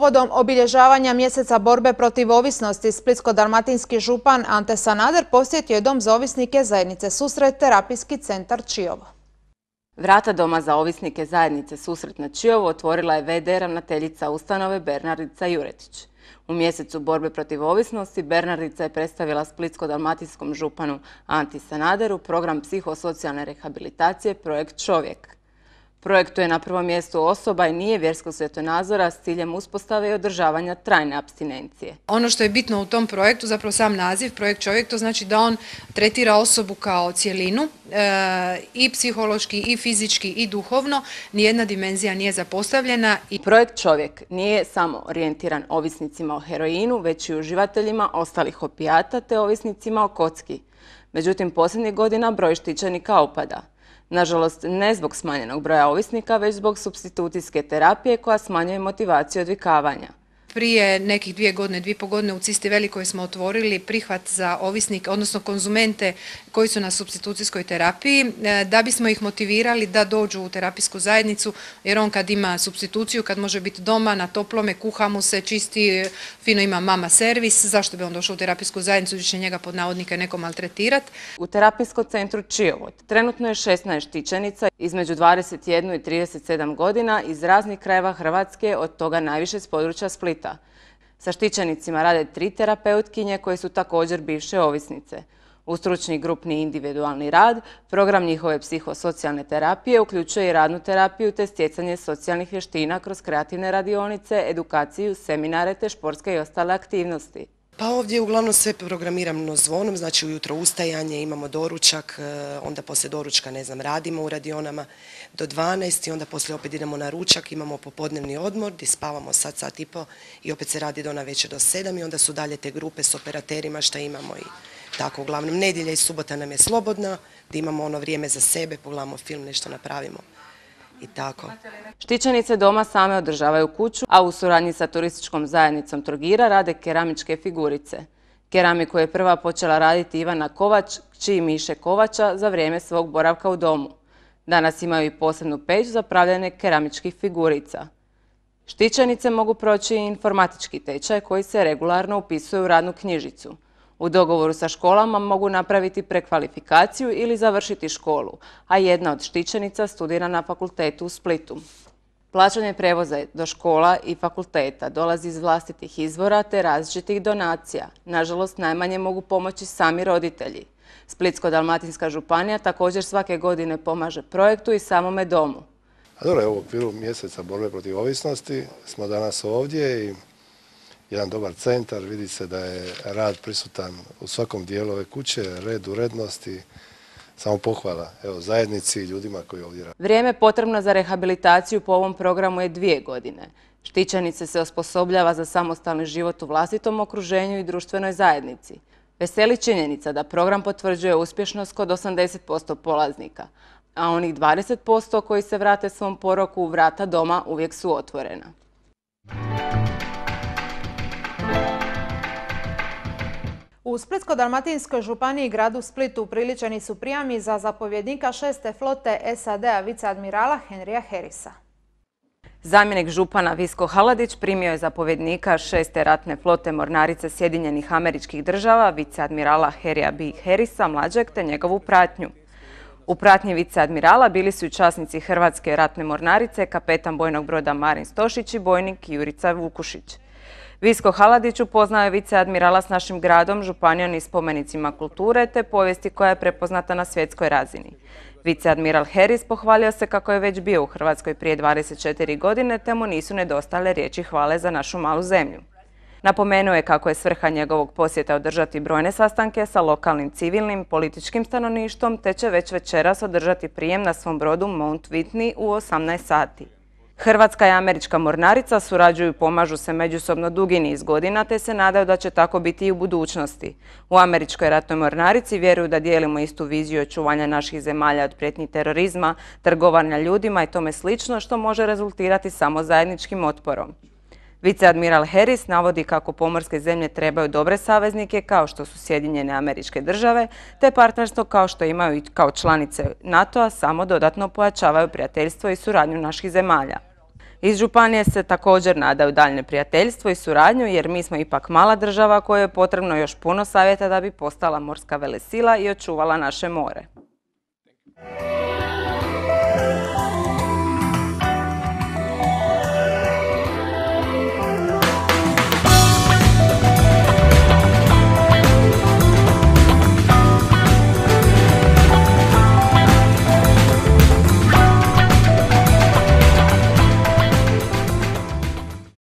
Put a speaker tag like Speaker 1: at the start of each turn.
Speaker 1: Povodom obilježavanja mjeseca borbe protiv ovisnosti, Splitsko-dalmatinski župan Ante Sanader posjetio je Dom za ovisnike zajednice Susret terapijski centar
Speaker 2: Čijovo. Vrata Doma za ovisnike zajednice Susret na Čijovo otvorila je VD ravnateljica ustanove Bernardica Juretić. U mjesecu borbe protiv ovisnosti Bernardica je predstavila Splitsko-dalmatinskom županu Anti Sanaderu program psihosocijalne rehabilitacije Projekt Čovjek. Projektu je na prvom mjestu osoba i nije vjerskog svjetonazora s ciljem uspostave i održavanja trajne abstinencije.
Speaker 1: Ono što je bitno u tom projektu, zapravo sam naziv, projekt čovjek, to znači da on tretira osobu kao cijelinu e, i psihološki, i fizički, i duhovno. Nijedna dimenzija nije zapostavljena.
Speaker 2: I... Projekt čovjek nije samo orijentiran ovisnicima o heroinu, već i uživateljima ostalih opijata te ovisnicima o kocki. Međutim, posljednjih godina broj štićenika opada. Nažalost, ne zbog smanjenog broja ovisnika, već zbog substitutijske terapije koja smanjuje motivaciju odvikavanja
Speaker 1: prije nekih dvije godine, dvije po u Cisti Velikoj smo otvorili prihvat za ovisnike, odnosno konzumente koji su na substitucijskoj terapiji, e, da bismo ih motivirali da dođu u terapijsku zajednicu, jer on kad ima substituciju, kad može biti doma, na toplome, kuha mu se, čisti, e, fino ima mama servis, zašto bi on došao u
Speaker 2: terapijsku zajednicu, da će njega pod navodnike neko maltretirat? U terapijskom centru Čijovod trenutno je 16 štićenica između 21 i 37 godina iz raznih krajeva Hrvatske, od toga najviše s područja Split splita. Sa štićenicima rade tri terapeutkinje koje su također bivše ovisnice. U stručni grupni individualni rad, program njihove psihosocijalne terapije uključuje i radnu terapiju te stjecanje socijalnih vještina kroz kreativne radionice, edukaciju, seminare te športske i ostale aktivnosti.
Speaker 1: Pa ovdje uglavnom sve programiramo zvonom, znači ujutro ustajanje, imamo doručak, e, onda poslije doručka, ne znam, radimo u radionama do 12 i onda poslije opet idemo na ručak, imamo popodnevni odmor gdje spavamo sat, sat i po i opet se radi do na večer do 7 i onda su dalje te grupe s operaterima šta imamo i tako. Uglavnom, nedjelja i subota nam je slobodna, gdje imamo ono vrijeme za
Speaker 2: sebe, pogledamo film, nešto napravimo i tako. Štićenice doma same održavaju kuću, a u suradnji sa turističkom zajednicom Trogira rade keramičke figurice. Keramiku je prva počela raditi Ivana Kovač, čiji Miše Kovača, za vrijeme svog boravka u domu. Danas imaju i posebnu peć za pravljene keramičkih figurica. Štićenice mogu proći i informatički tečaj koji se regularno upisuje u radnu knjižicu – u dogovoru sa školama mogu napraviti prekvalifikaciju ili završiti školu, a jedna od štićenica studira na fakultetu u Splitu. Plaćanje prevoza do škola i fakulteta dolazi iz vlastitih izvora te različitih donacija. Nažalost, najmanje mogu pomoći sami roditelji. Splitsko-Dalmatinska županija također svake godine pomaže projektu i samome domu. A dobro, u okviru mjeseca borbe protiv ovisnosti smo danas ovdje i jedan dobar centar, vidi se da je rad prisutan u svakom dijelu ove kuće, red, rednosti, samo pohvala zajednici i ljudima koji ovdje Vrijeme potrebno za rehabilitaciju po ovom programu je dvije godine. Štićanice se osposobljava za samostalni život u vlastitom okruženju i društvenoj zajednici. Veseli činjenica da program potvrđuje uspješnost kod 80% polaznika, a onih 20% koji se vrate svom poroku u vrata doma uvijek su otvorena.
Speaker 1: U Splitsko-Dalmatinskoj županiji i gradu Splitu priličeni su prijami za zapovjednika šeste flote SAD-a viceadmirala Henrija Herisa.
Speaker 2: Zamjenik župana Visko Haladić primio je zapovjednika šeste ratne flote mornarice Sjedinjenih američkih država viceadmirala Herija B. Herisa mlađeg te njegovu pratnju. U pratnji viceadmirala bili su i časnici Hrvatske ratne mornarice, kapetan bojnog broda Marin Stošić i bojnik Jurica Vukušić. Visko Haladić upoznao je viceadmirala s našim gradom, županijom i spomenicima kulture te povijesti koja je prepoznata na svjetskoj razini. Viceadmiral Harris pohvalio se kako je već bio u Hrvatskoj prije 24 godine te mu nisu nedostale riječi hvale za našu malu zemlju. Napomenuo je kako je svrha njegovog posjeta održati brojne sastanke sa lokalnim civilnim političkim stanovništvom te će već večeras održati prijem na svom brodu Mount Whitney u 18 sati. Hrvatska i američka mornarica surađuju i pomažu se međusobno dugi niz godina, te se nadaju da će tako biti i u budućnosti. U američkoj ratnoj mornarici vjeruju da dijelimo istu viziju očuvanja naših zemalja od prijetnji terorizma, trgovanja ljudima i tome slično, što može rezultirati samo zajedničkim otporom. Viceadmiral Harris navodi kako pomorske zemlje trebaju dobre saveznike kao što su Sjedinjene američke države, te partnerstvo kao što imaju kao članice NATO-a samo dodatno pojačavaju prijateljstvo i suradnju naših zemalja. Iz Županije se također nadaju daljne prijateljstvo i suradnju jer mi smo ipak mala država kojoj je potrebno još puno savjeta da bi postala morska velesila i očuvala naše more.